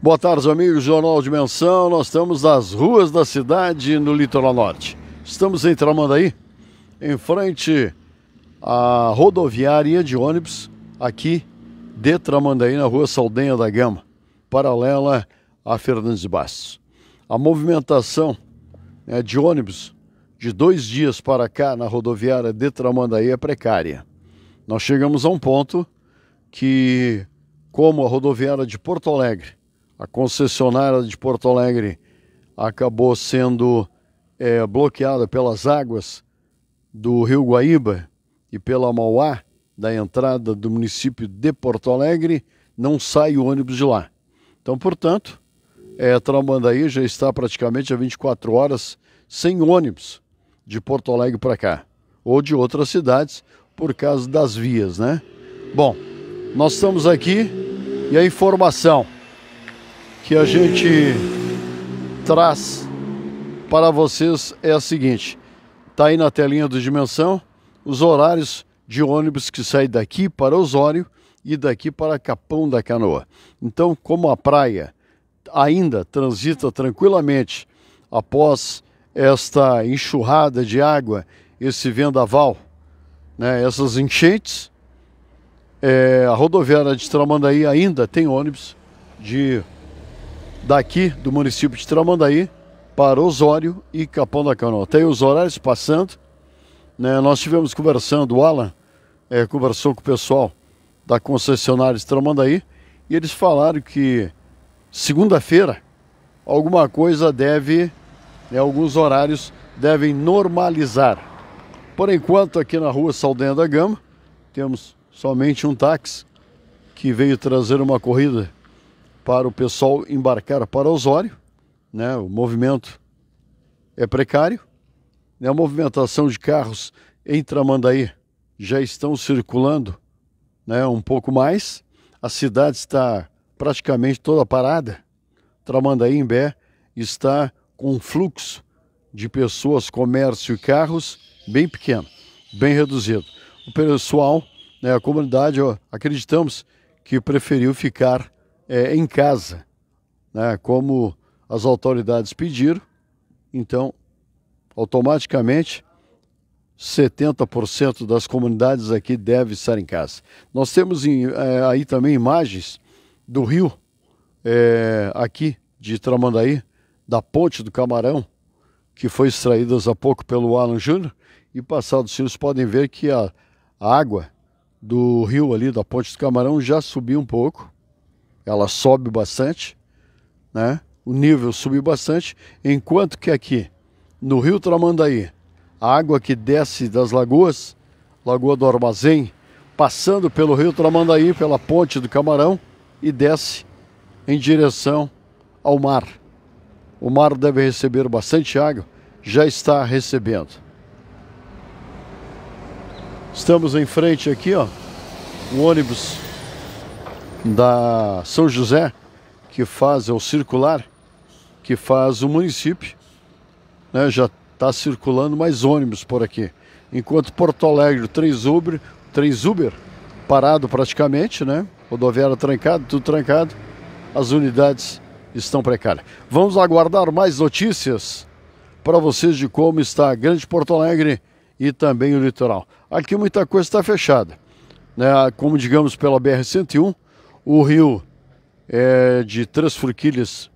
Boa tarde, amigos. Jornal Dimensão. Nós estamos nas ruas da cidade, no litoral norte. Estamos em Tramandaí, em frente à rodoviária de ônibus, aqui de Tramandaí, na rua Saldanha da Gama, paralela a Fernandes Bastos. A movimentação né, de ônibus de dois dias para cá na rodoviária de Tramandaí é precária. Nós chegamos a um ponto que, como a rodoviária de Porto Alegre, a concessionária de Porto Alegre acabou sendo é, bloqueada pelas águas do Rio Guaíba e pela Mauá, da entrada do município de Porto Alegre, não sai o ônibus de lá. Então, portanto, é, Tramandaí já está praticamente há 24 horas sem ônibus de Porto Alegre para cá, ou de outras cidades, por causa das vias, né? Bom, nós estamos aqui e a informação que a gente traz para vocês é a seguinte: está aí na telinha do Dimensão os horários de ônibus que sai daqui para Osório e daqui para Capão da Canoa. Então, como a praia ainda transita tranquilamente após esta enxurrada de água, esse vendaval, né, essas enchentes, é, a rodoviária de Tramandaí ainda tem ônibus de daqui do município de Tramandaí para Osório e Capão da Canoa. Tem os horários passando. Né? Nós tivemos conversando, o Alan é, conversou com o pessoal da concessionária de Tramandaí e eles falaram que segunda-feira alguma coisa deve, né, alguns horários devem normalizar. Por enquanto, aqui na rua Saldanha da Gama, temos somente um táxi que veio trazer uma corrida para o pessoal embarcar para Osório, né? O movimento é precário, né? A movimentação de carros em Tramandaí já estão circulando, né? Um pouco mais. A cidade está praticamente toda parada. Tramandaí em Bé está com um fluxo de pessoas, comércio e carros bem pequeno, bem reduzido. O pessoal, né, a comunidade, ó, acreditamos que preferiu ficar é, em casa, né, como as autoridades pediram. Então, automaticamente, 70% das comunidades aqui devem estar em casa. Nós temos em, é, aí também imagens do rio é, aqui de Tramandaí, da ponte do Camarão, que foi extraídas há pouco pelo Alan Júnior, e passados vocês podem ver que a, a água do rio ali da ponte do Camarão já subiu um pouco, ela sobe bastante, né? O nível subiu bastante, enquanto que aqui no Rio Tramandaí, a água que desce das lagoas, Lagoa do Armazém, passando pelo Rio Tramandaí, pela ponte do Camarão e desce em direção ao mar. O mar deve receber bastante água, já está recebendo. Estamos em frente aqui, ó, um ônibus da São José, que faz, é o circular, que faz o município, né, já está circulando mais ônibus por aqui. Enquanto Porto Alegre, três Uber, três Uber parado praticamente, né? Rodoviária trancada, tudo trancado, as unidades estão precárias. Vamos aguardar mais notícias para vocês de como está a Grande Porto Alegre e também o litoral. Aqui muita coisa está fechada, né? Como digamos pela BR-101, o rio é, de Três Forquilhas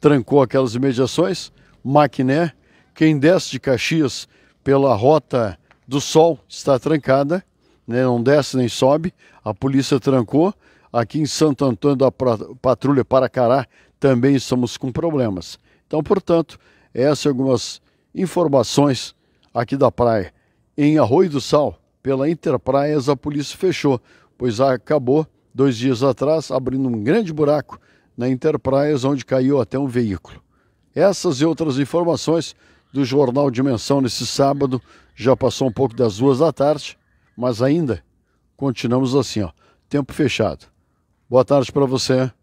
trancou aquelas imediações, Maquiné, quem desce de Caxias pela rota do Sol está trancada, né? não desce nem sobe, a polícia trancou, aqui em Santo Antônio da Patrulha Paracará também estamos com problemas. Então, portanto, essas algumas informações aqui da praia. Em Arroio do Sal, pela Interpraias, a polícia fechou, pois acabou dois dias atrás, abrindo um grande buraco na Enterprise, onde caiu até um veículo. Essas e outras informações do Jornal Dimensão nesse sábado, já passou um pouco das duas da tarde, mas ainda continuamos assim, ó, tempo fechado. Boa tarde para você.